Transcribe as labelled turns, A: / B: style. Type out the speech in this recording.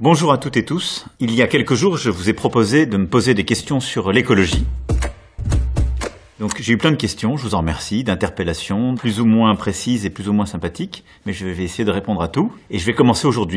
A: Bonjour à toutes et tous. Il y a quelques jours, je vous ai proposé de me poser des questions sur l'écologie. Donc j'ai eu plein de questions, je vous en remercie, d'interpellations, plus ou moins précises et plus ou moins sympathiques, mais je vais essayer de répondre à tout. Et je vais commencer aujourd'hui